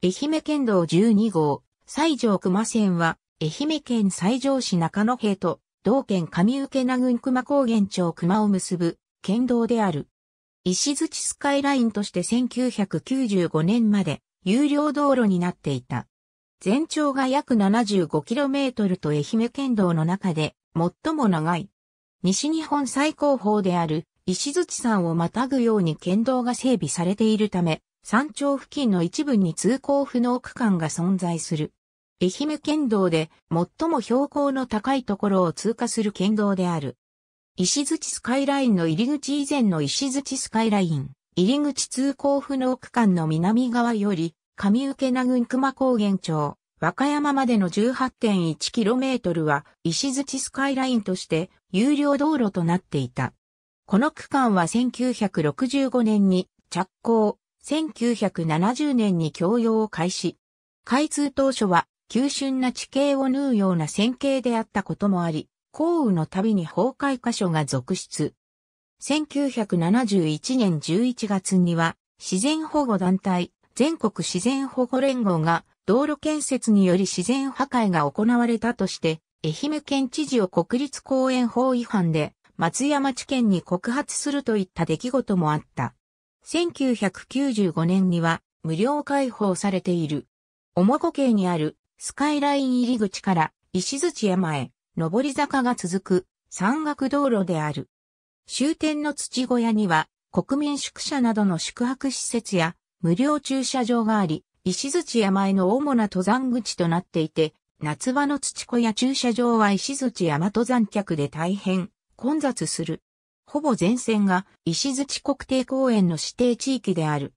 愛媛県道12号、西条熊線は、愛媛県西条市中野平と、同県上受名郡熊高原町熊を結ぶ、県道である。石槌スカイラインとして1995年まで、有料道路になっていた。全長が約 75km と愛媛県道の中で、最も長い。西日本最高峰である石槌山をまたぐように県道が整備されているため、山頂付近の一部に通行不能区間が存在する。愛媛県道で最も標高の高いところを通過する県道である。石槌スカイラインの入り口以前の石槌スカイライン、入り口通行不能区間の南側より、上受名郡熊高原町、和歌山までの 18.1km は石槌スカイラインとして有料道路となっていた。この区間は1965年に着工、1970年に教養を開始。開通当初は、急峻な地形を縫うような線形であったこともあり、降雨の度に崩壊箇所が続出。1971年11月には、自然保護団体、全国自然保護連合が、道路建設により自然破壊が行われたとして、愛媛県知事を国立公園法違反で、松山地検に告発するといった出来事もあった。1995年には無料開放されている。面子渓にあるスカイライン入り口から石槌山へ上り坂が続く山岳道路である。終点の土小屋には国民宿舎などの宿泊施設や無料駐車場があり、石槌山への主な登山口となっていて、夏場の土小屋駐車場は石槌山登山客で大変混雑する。ほぼ全線が石槌国定公園の指定地域である。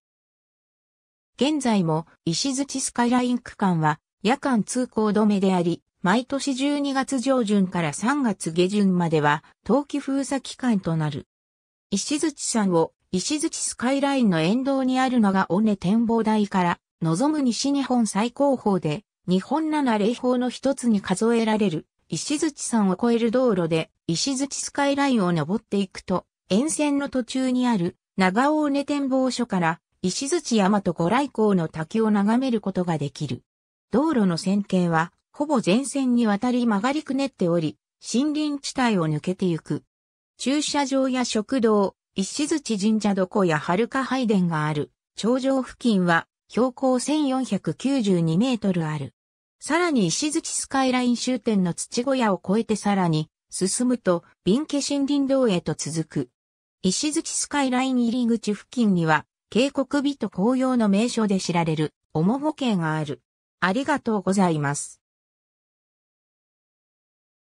現在も石槌スカイライン区間は夜間通行止めであり、毎年12月上旬から3月下旬までは冬季封鎖期間となる。石槌山を石槌スカイラインの沿道にあるのが尾根展望台から望む西日本最高峰で日本七霊峰の一つに数えられる石槌山を越える道路で石槌スカイラインを登っていくと、沿線の途中にある長尾根展望所から石槌山と五来港の滝を眺めることができる。道路の線形は、ほぼ全線にわたり曲がりくねっており、森林地帯を抜けてゆく。駐車場や食堂、石槌神社どこや遥か拝殿がある、頂上付近は標高1492メートルある。さらに石槌スカイライン終点の土小屋を越えてさらに進むと、ンケ森林道へと続く。石月スカイライン入り口付近には、渓谷美と紅葉の名所で知られる、おもごけがある。ありがとうございます。